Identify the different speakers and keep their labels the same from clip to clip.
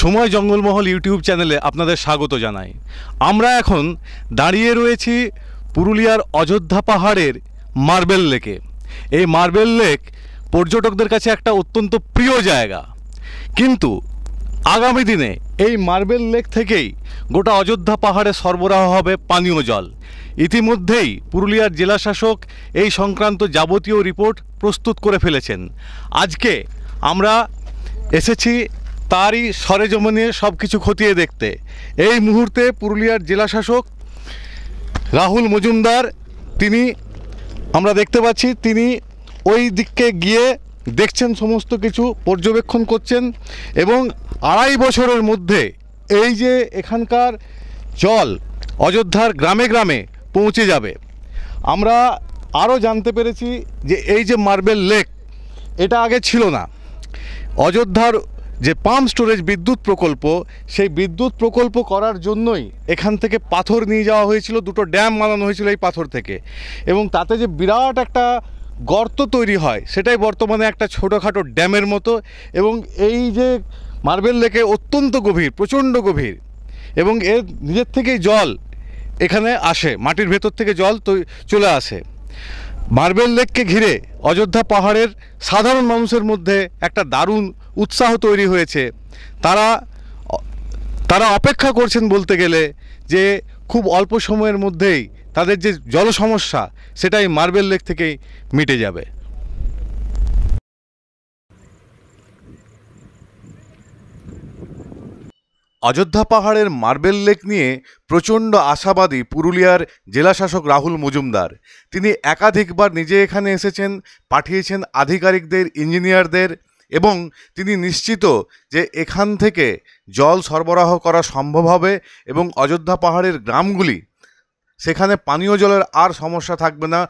Speaker 1: সময় জঙ্গলমহল ইউটিউব চ্যানেলে আপনাদের স্বাগত জানাই আমরা এখন দাঁড়িয়ে রয়েছি পুরুলিয়ার অযোধ্যা পাহাড়ের মার্বেল লেকে এই মার্বেল লেক পর্যটকদের কাছে একটা অত্যন্ত প্রিয় জায়গা কিন্তু আগামী দিনে এই মার্বেল লেক থেকেই গোটা অযোধ্যা পাহাড়ে সরবরাহ হবে পানীয় জল ইতিমধ্যেই পুরুলিয়ার জেলাশাসক এই সংক্রান্ত যাবতীয় রিপোর্ট প্রস্তুত করে ফেলেছেন আজকে আমরা এসেছি তারই সরেজমিনে সব কিছু খতিয়ে দেখতে এই মুহূর্তে পুরুলিয়ার জেলাশাসক রাহুল মজুমদার তিনি আমরা দেখতে পাচ্ছি তিনি ওই দিককে গিয়ে দেখছেন সমস্ত কিছু পর্যবেক্ষণ করছেন এবং আড়াই বছরের মধ্যে এই যে এখানকার জল অযোধ্যার গ্রামে গ্রামে পৌঁছে যাবে আমরা আরও জানতে পেরেছি যে এই যে মার্বেল লেক এটা আগে ছিল না অযোধ্যার যে পাম্প স্টোরেজ বিদ্যুৎ প্রকল্প সেই বিদ্যুৎ প্রকল্প করার জন্যই এখান থেকে পাথর নিয়ে যাওয়া হয়েছিল দুটো ড্যাম বানানো হয়েছিল এই পাথর থেকে এবং তাতে যে বিরাট একটা গর্ত তৈরি হয় সেটাই বর্তমানে একটা ছোটোখাটো ড্যামের মতো এবং এই যে মার্বেল লেকে অত্যন্ত গভীর প্রচণ্ড গভীর এবং এর নিজের থেকেই জল এখানে আসে মাটির ভেতর থেকে জল চলে আসে মার্বেল লেককে ঘিরে অযোধ্যা পাহাড়ের সাধারণ মানুষের মধ্যে একটা দারুণ উৎসাহ তৈরি হয়েছে তারা তারা অপেক্ষা করছেন বলতে গেলে যে খুব অল্প সময়ের মধ্যেই তাদের যে জল সমস্যা সেটাই মার্বেল লেক থেকেই মিটে যাবে অযোধ্যা পাহাড়ের মার্বেল লেক নিয়ে প্রচণ্ড আশাবাদী পুরুলিয়ার জেলাশাসক রাহুল মজুমদার তিনি একাধিকবার নিজে এখানে এসেছেন পাঠিয়েছেন আধিকারিকদের ইঞ্জিনিয়ারদের এবং তিনি নিশ্চিত যে এখান থেকে জল সরবরাহ করা সম্ভব হবে এবং অযোধ্যা পাহাড়ের গ্রামগুলি সেখানে পানীয় জলের আর সমস্যা থাকবে না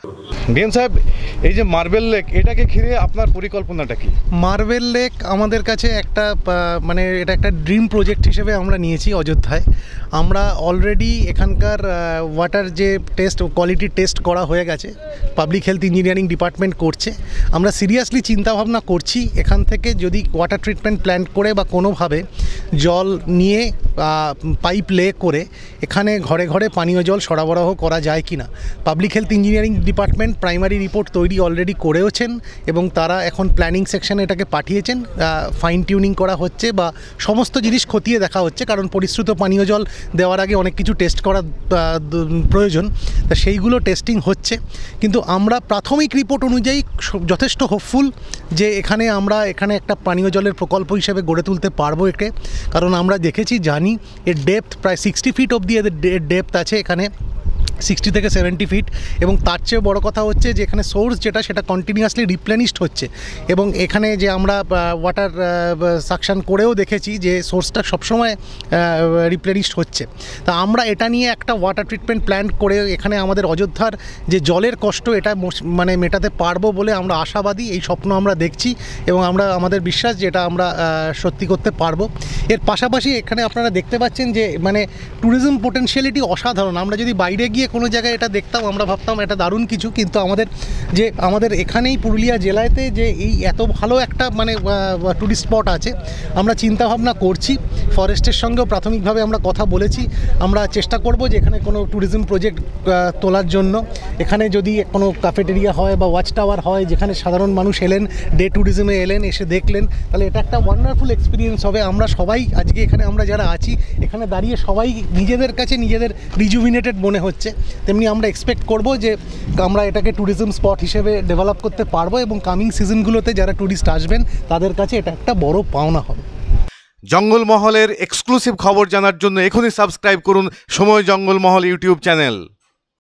Speaker 1: ডিএম সাহেব এই যে মার্বেল লেক
Speaker 2: এটাকে ঘিরে আপনার পরিকল্পনাটা কি মার্বেল লেক আমাদের কাছে একটা মানে এটা একটা ড্রিম প্রজেক্ট হিসেবে আমরা নিয়েছি অযোধ্যায় আমরা অলরেডি এখানকার ওয়াটার যে টেস্ট কোয়ালিটি টেস্ট করা হয়ে গেছে পাবলিক হেলথ ইঞ্জিনিয়ারিং ডিপার্টমেন্ট করছে আমরা সিরিয়াসলি চিন্তাভাবনা করছি এখান থেকে যদি ওয়াটার ট্রিটমেন্ট প্ল্যান্ট করে বা কোনোভাবে জল নিয়ে পাইপ লে করে এখানে ঘরে ঘরে পানীয় জল সরবরাহ করা যায় কি না public health engineering department primary report তৈরি অলরেডি করেওছেন এবং তারা এখন প্ল্যানিং সেকশনে এটাকে পাঠিয়েছেন ফাইন টিউনিং করা হচ্ছে বা সমস্ত জিনিস খতিয়ে দেখা হচ্ছে কারণ পরিশ্রুত পানীয় জল দেওয়ার আগে অনেক কিছু টেস্ট করা প্রয়োজন তা সেইগুলো টেস্টিং হচ্ছে কিন্তু আমরা প্রাথমিক রিপোর্ট অনুযায়ী যথেষ্ট হোপফুল যে এখানে আমরা এখানে একটা পানীয় জলের প্রকল্প হিসেবে গড়ে তুলতে পারবো একে কারণ আমরা দেখেছি জানি জানি এর ডেপথ প্রায় সিক্সটি ফিট অবধি এদের ডেপথ আছে এখানে সিক্সটি থেকে সেভেন্টি ফিট এবং তার চেয়ে বড় কথা হচ্ছে যে এখানে সোর্স যেটা সেটা কন্টিনিউয়াসলি রিপ্লেনিশড হচ্ছে এবং এখানে যে আমরা ওয়াটার সাকশান করেও দেখেছি যে সোর্সটা সবসময় রিপ্লেনিশড হচ্ছে তা আমরা এটা নিয়ে একটা ওয়াটার ট্রিটমেন্ট প্ল্যান করে এখানে আমাদের অযোধ্যার যে জলের কষ্ট এটা মানে মেটাতে পারবো বলে আমরা আশাবাদী এই স্বপ্ন আমরা দেখছি এবং আমরা আমাদের বিশ্বাস যে এটা আমরা সত্যি করতে পারবো এর পাশাপাশি এখানে আপনারা দেখতে পাচ্ছেন যে মানে ট্যুরিজম পোটেনশিয়ালিটি অসাধারণ আমরা যদি বাইরে গিয়ে গিয়ে কোনো জায়গায় এটা দেখতাম আমরা ভাবতাম এটা দারুণ কিছু কিন্তু আমাদের যে আমাদের এখানেই পুরুলিয়া জেলাতে যে এই এত ভালো একটা মানে ট্যুরিস্ট স্পট আছে আমরা চিন্তাভাবনা করছি ফরেস্টের সঙ্গেও প্রাথমিকভাবে আমরা কথা বলেছি আমরা চেষ্টা করব যে এখানে কোনো ট্যুরিজম প্রজেক্ট তোলার জন্য এখানে যদি কোনো ক্যাফেটেরিয়া হয় বা ওয়াচ টাওয়ার হয় যেখানে সাধারণ মানুষ এলেন ডে ট্যুরিজমে এলেন এসে দেখলেন তাহলে এটা একটা ওয়ান্ডারফুল এক্সপিরিয়েন্স হবে আমরা সবাই আজকে এখানে আমরা যারা আছি এখানে দাঁড়িয়ে সবাই নিজেদের কাছে নিজেদের রিজুভিনেটেড মনে হচ্ছে তেমনি আমরা এক্সপেক্ট করব যে আমরা এটাকে ট্যুরিজম স্পট হিসেবে ডেভেলপ করতে পারবো এবং কামিং সিজনগুলোতে যারা ট্যুরিস্ট আসবেন তাদের কাছে এটা একটা বড় পাওনা হবে
Speaker 1: জঙ্গলমহলের এক্সক্লুসিভ খবর জানার জন্য এখনই সাবস্ক্রাইব করুন সময় জঙ্গলমহল ইউটিউব চ্যানেল